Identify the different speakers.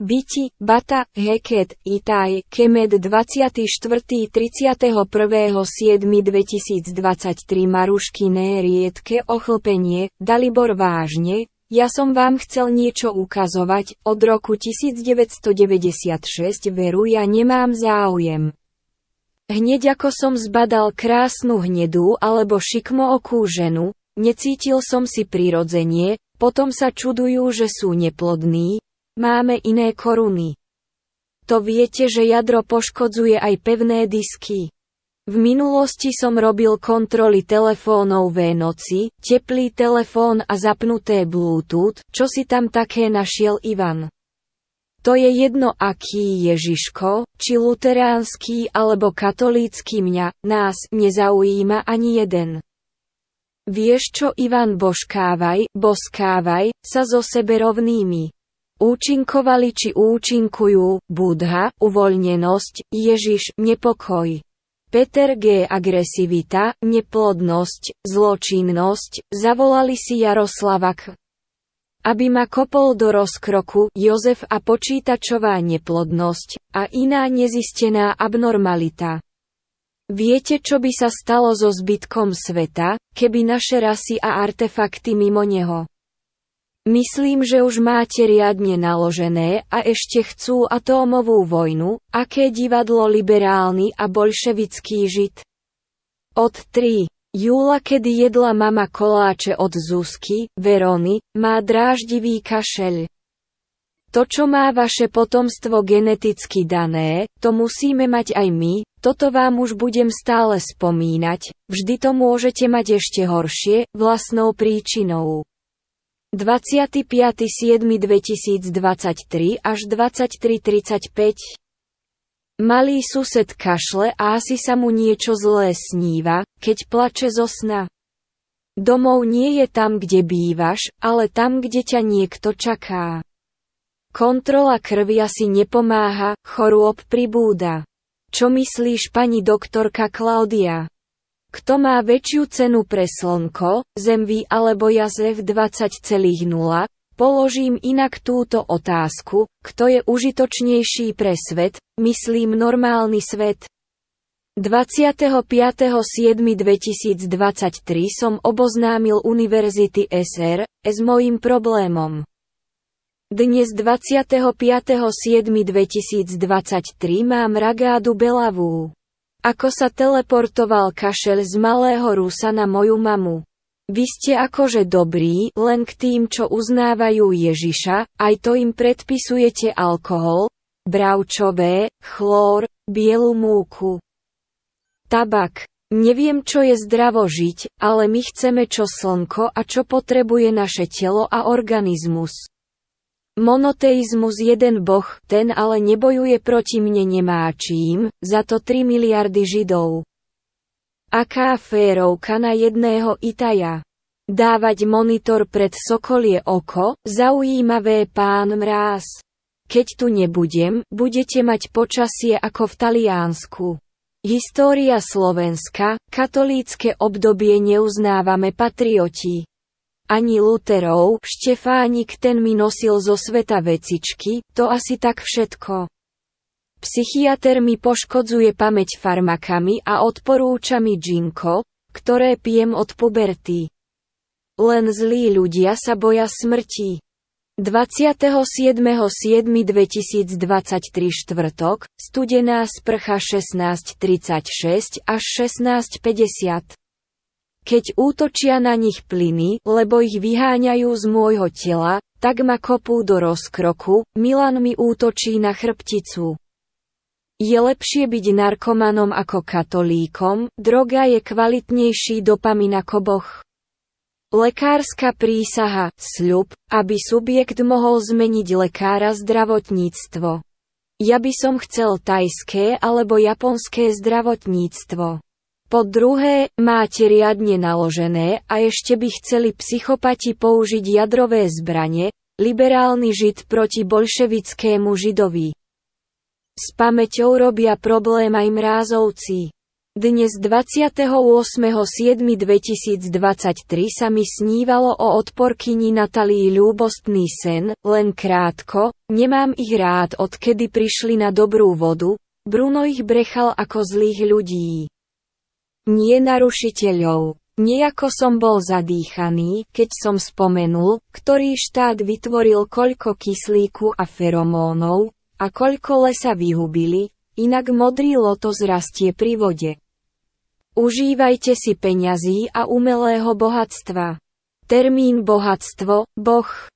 Speaker 1: Biti, Bata, Heket, Itaj, Kemed 2023 Maruškiné riedke ochlpenie, Dalibor vážne, ja som vám chcel niečo ukazovať, od roku 1996 veru ja nemám záujem. Hneď ako som zbadal krásnu hnedú alebo šikmo okú ženu, necítil som si prirodzenie, potom sa čudujú, že sú neplodní, Máme iné koruny. To viete, že jadro poškodzuje aj pevné disky. V minulosti som robil kontroly telefónov v noci, teplý telefón a zapnuté Bluetooth, čo si tam také našiel Ivan. To je jedno aký Ježiško, či luteránsky alebo katolícky mňa, nás nezaujíma ani jeden. Vieš čo Ivan Boškávaj, boskávaj, sa zo sebe rovnými účinkovali či účinkujú, Budha, uvoľnenosť, Ježiš, nepokoj. Peter G. Agresivita, neplodnosť, zločinnosť, zavolali si Jaroslava K. Aby ma kopol do rozkroku, Jozef a počítačová neplodnosť, a iná nezistená abnormalita. Viete, čo by sa stalo so zbytkom sveta, keby naše rasy a artefakty mimo neho Myslím, že už máte riadne naložené a ešte chcú atómovú vojnu, aké divadlo liberálny a bolševický žid. Od 3. júla, kedy jedla mama koláče od Zuzky, Verony, má dráždivý kašeľ. To, čo má vaše potomstvo geneticky dané, to musíme mať aj my, toto vám už budem stále spomínať, vždy to môžete mať ešte horšie, vlastnou príčinou. 25.7.2023 až 23.35 Malý sused kašle a asi sa mu niečo zlé sníva, keď plače zo sna. Domov nie je tam, kde bývaš, ale tam, kde ťa niekto čaká. Kontrola krvi asi nepomáha, chorôb pribúda. Čo myslíš pani doktorka Klaudia? Kto má väčšiu cenu pre Slnko, Zemvy alebo Jas F20.0, položím inak túto otázku, kto je užitočnejší pre svet, myslím normálny svet. 25.7.2023 som oboznámil Univerzity SR, s mojím problémom. Dnes 25.7.2023 mám Ragádu Belavú. Ako sa teleportoval kašel z malého Rusa na moju mamu. Vy ste akože dobrí, len k tým, čo uznávajú Ježiša, aj to im predpisujete alkohol, bravčové, chlór, bielu múku. Tabak. Neviem, čo je zdravo žiť, ale my chceme čo slnko a čo potrebuje naše telo a organizmus. Monoteizmus jeden boh, ten ale nebojuje proti mne nemá čím, za to 3 miliardy židov. Aká férovka na jedného Itaja. Dávať monitor pred sokolie oko, zaujímavé pán mráz. Keď tu nebudem, budete mať počasie ako v Taliansku. História Slovenska, katolícke obdobie neuznávame patrioti ani Luterov, Štefánik ten mi nosil zo sveta vecičky, to asi tak všetko. Psychiatr mi poškodzuje pamäť farmakami a odporúča mi džinko, ktoré pijem od puberty. Len zlí ľudia sa boja smrti. 27.7.2023 štvrtok, studená sprcha 16.36 až 16.50 keď útočia na nich plyny, lebo ich vyháňajú z môjho tela, tak ma kopú do rozkroku, Milan mi útočí na chrbticu. Je lepšie byť narkomanom ako katolíkom, droga je kvalitnejší dopamin na boh. Lekárska prísaha, sľub, aby subjekt mohol zmeniť lekára zdravotníctvo. Ja by som chcel tajské alebo japonské zdravotníctvo. Po druhé, máte riadne naložené a ešte by chceli psychopati použiť jadrové zbranie, liberálny žid proti bolševickému židovi. S pamäťou robia problém aj mrázovci. Dnes 28.7.2023 sa mi snívalo o odporkyni Natalii ľúbostný sen, len krátko, nemám ich rád odkedy prišli na dobrú vodu, Bruno ich brechal ako zlých ľudí nie narušiteľov. Nejako som bol zadýchaný, keď som spomenul, ktorý štát vytvoril koľko kyslíku a feromónov, a koľko lesa vyhubili, inak modrý lotos rastie pri vode. Užívajte si peňazí a umelého bohatstva. Termín bohatstvo, boh,